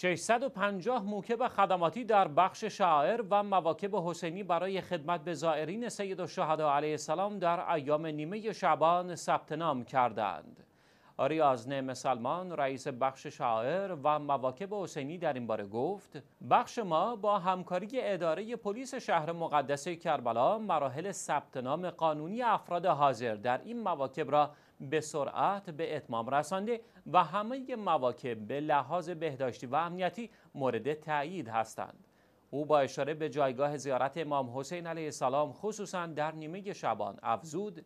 650 موکب خدماتی در بخش شاعر و مواکب حسینی برای خدمت به زائرین سید الشهدا علیه السلام در ایام نیمه شعبان ثبت نام کردند. ریاض نعم سلمان رئیس بخش شاعر و مواکب حسینی در این باره گفت بخش ما با همکاری اداره پلیس شهر مقدس کربلا مراحل ثبت نام قانونی افراد حاضر در این مواکب را به سرعت به اتمام رسانده و همه مواکب به لحاظ بهداشتی و امنیتی مورد تایید هستند او با اشاره به جایگاه زیارت امام حسین علیه السلام خصوصا در نیمه شبان افزود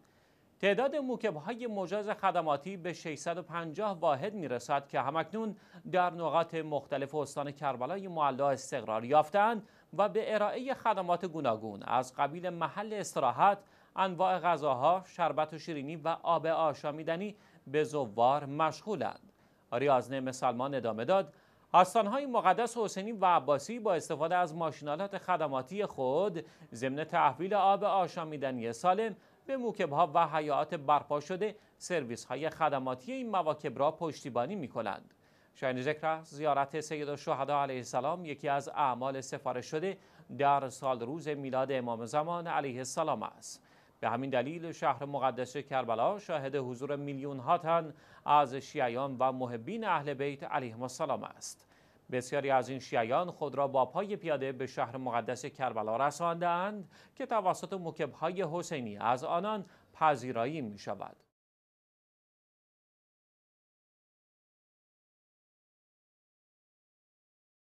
تعداد موکب های مجاز خدماتی به 650 واحد می که همکنون در نقاط مختلف استان کربلای معلا استقرار یافتند و به ارائه خدمات گوناگون از قبیل محل استراحت، انواع غذاها، شربت و شیرینی و آب آشامیدنی به زوار مشغولند. ریاضنه سلمان ادامه داد آستانهای مقدس حسینی و عباسی با استفاده از ماشینالات خدماتی خود ضمن تحویل آب آشامیدنی سالم به موکب ها و حیات برپا شده سرویس های خدماتی این مواکب را پشتیبانی می کنند. شاین ذکر زیارت سید الشهدا علیه السلام یکی از اعمال سفارش شده در سال روز میلاد امام زمان علیه السلام است. به همین دلیل شهر مقدس کربلا شاهد حضور میلیون ها تن از شیعیان و محبین اهل بیت علیه السلام است. بسیاری از این شیعیان خود را با پای پیاده به شهر مقدس کربلا رساندند که توسط مکبهای حسینی از آنان پذیرایی می شود.